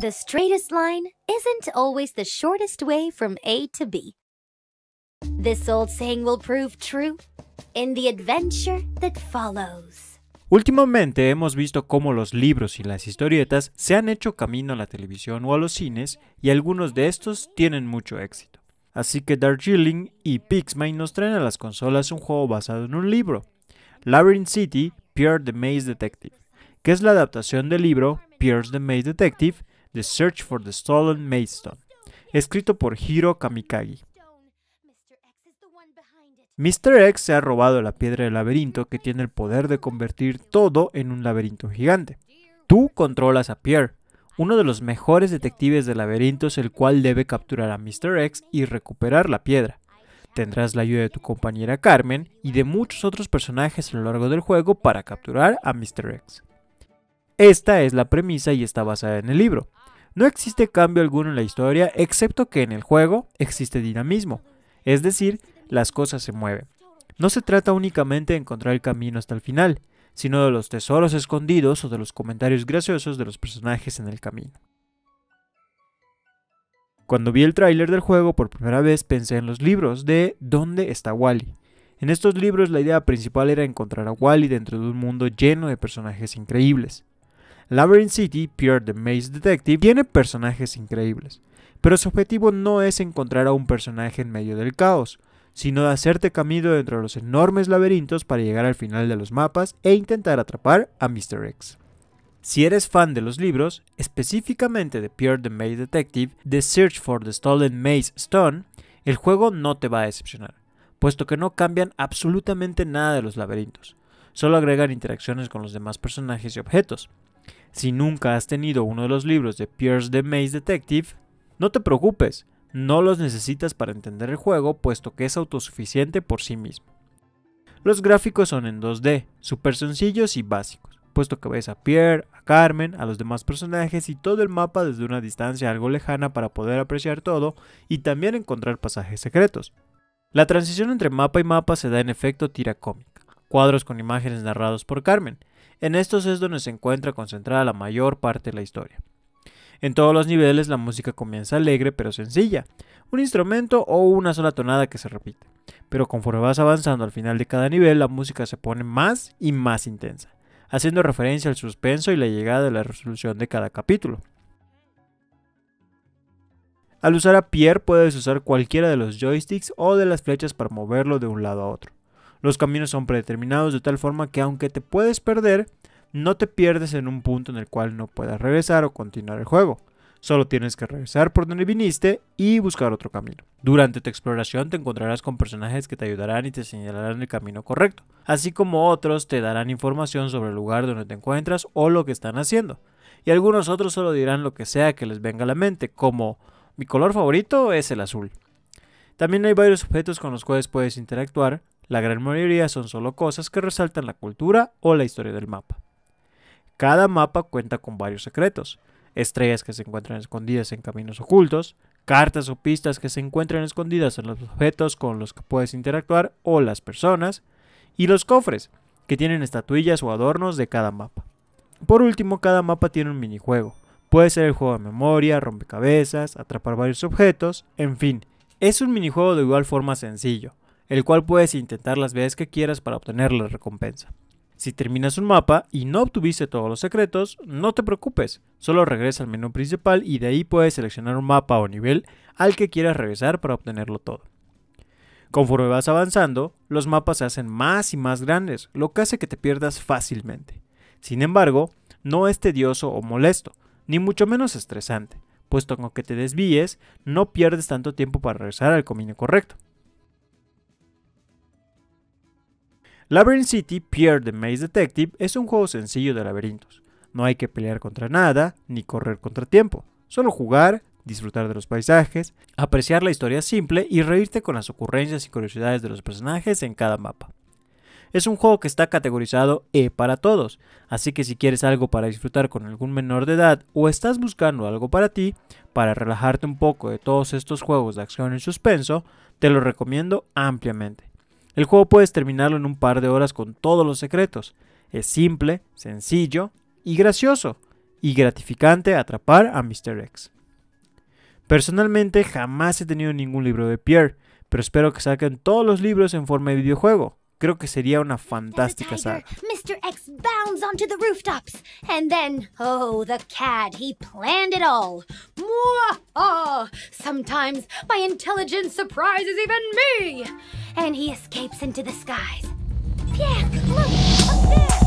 The straightest line isn't always the shortest way from A to B. This will prove true the follows. Últimamente hemos visto cómo los libros y las historietas se han hecho camino a la televisión o a los cines y algunos de estos tienen mucho éxito. Así que Darjeeling y Pixmay nos traen a las consolas un juego basado en un libro, Labyrinth City, Pierre the Maze Detective, que es la adaptación del libro Pierce the Maze Detective The Search for the Stolen Maidstone, escrito por Hiro Kamikagi. Mr. X se ha robado la piedra del laberinto que tiene el poder de convertir todo en un laberinto gigante. Tú controlas a Pierre, uno de los mejores detectives de laberintos el cual debe capturar a Mr. X y recuperar la piedra. Tendrás la ayuda de tu compañera Carmen y de muchos otros personajes a lo largo del juego para capturar a Mr. X. Esta es la premisa y está basada en el libro. No existe cambio alguno en la historia, excepto que en el juego existe dinamismo, es decir, las cosas se mueven. No se trata únicamente de encontrar el camino hasta el final, sino de los tesoros escondidos o de los comentarios graciosos de los personajes en el camino. Cuando vi el tráiler del juego por primera vez pensé en los libros de ¿Dónde está Wally? En estos libros la idea principal era encontrar a Wally dentro de un mundo lleno de personajes increíbles. Labyrinth City, Pierre the Maze Detective, tiene personajes increíbles, pero su objetivo no es encontrar a un personaje en medio del caos, sino de hacerte camino dentro de los enormes laberintos para llegar al final de los mapas e intentar atrapar a Mr. X. Si eres fan de los libros, específicamente de Pierre the Maze Detective, The Search for the Stolen Maze Stone, el juego no te va a decepcionar, puesto que no cambian absolutamente nada de los laberintos, solo agregan interacciones con los demás personajes y objetos, si nunca has tenido uno de los libros de Pierce the Maze Detective, no te preocupes, no los necesitas para entender el juego, puesto que es autosuficiente por sí mismo. Los gráficos son en 2D, súper sencillos y básicos, puesto que ves a Pierre, a Carmen, a los demás personajes y todo el mapa desde una distancia algo lejana para poder apreciar todo y también encontrar pasajes secretos. La transición entre mapa y mapa se da en efecto tira cómica, cuadros con imágenes narrados por Carmen, en estos es donde se encuentra concentrada la mayor parte de la historia. En todos los niveles la música comienza alegre pero sencilla, un instrumento o una sola tonada que se repite. Pero conforme vas avanzando al final de cada nivel, la música se pone más y más intensa, haciendo referencia al suspenso y la llegada de la resolución de cada capítulo. Al usar a Pierre puedes usar cualquiera de los joysticks o de las flechas para moverlo de un lado a otro. Los caminos son predeterminados de tal forma que aunque te puedes perder, no te pierdes en un punto en el cual no puedas regresar o continuar el juego. Solo tienes que regresar por donde viniste y buscar otro camino. Durante tu exploración te encontrarás con personajes que te ayudarán y te señalarán el camino correcto, así como otros te darán información sobre el lugar donde te encuentras o lo que están haciendo. Y algunos otros solo dirán lo que sea que les venga a la mente, como mi color favorito es el azul. También hay varios objetos con los cuales puedes interactuar, la gran mayoría son solo cosas que resaltan la cultura o la historia del mapa. Cada mapa cuenta con varios secretos, estrellas que se encuentran escondidas en caminos ocultos, cartas o pistas que se encuentran escondidas en los objetos con los que puedes interactuar o las personas, y los cofres, que tienen estatuillas o adornos de cada mapa. Por último, cada mapa tiene un minijuego. Puede ser el juego de memoria, rompecabezas, atrapar varios objetos, en fin, es un minijuego de igual forma sencillo, el cual puedes intentar las veces que quieras para obtener la recompensa. Si terminas un mapa y no obtuviste todos los secretos, no te preocupes, solo regresa al menú principal y de ahí puedes seleccionar un mapa o nivel al que quieras regresar para obtenerlo todo. Conforme vas avanzando, los mapas se hacen más y más grandes, lo que hace que te pierdas fácilmente. Sin embargo, no es tedioso o molesto, ni mucho menos estresante, puesto que aunque te desvíes, no pierdes tanto tiempo para regresar al camino correcto. Labyrinth City Pierre the Maze Detective es un juego sencillo de laberintos. No hay que pelear contra nada ni correr contra tiempo, solo jugar, disfrutar de los paisajes, apreciar la historia simple y reírte con las ocurrencias y curiosidades de los personajes en cada mapa. Es un juego que está categorizado E para todos, así que si quieres algo para disfrutar con algún menor de edad o estás buscando algo para ti, para relajarte un poco de todos estos juegos de acción y suspenso, te lo recomiendo ampliamente. El juego puedes terminarlo en un par de horas con todos los secretos. Es simple, sencillo y gracioso, y gratificante atrapar a Mr. X. Personalmente jamás he tenido ningún libro de Pierre, pero espero que saquen todos los libros en forma de videojuego. Creo que sería una fantástica saga. Mr. X bounds onto the rooftops, and then, oh, the cad, he planned it all. Ah, sometimes my intelligence surprises even me. And he escapes into the skies. Pierre, look! Up there!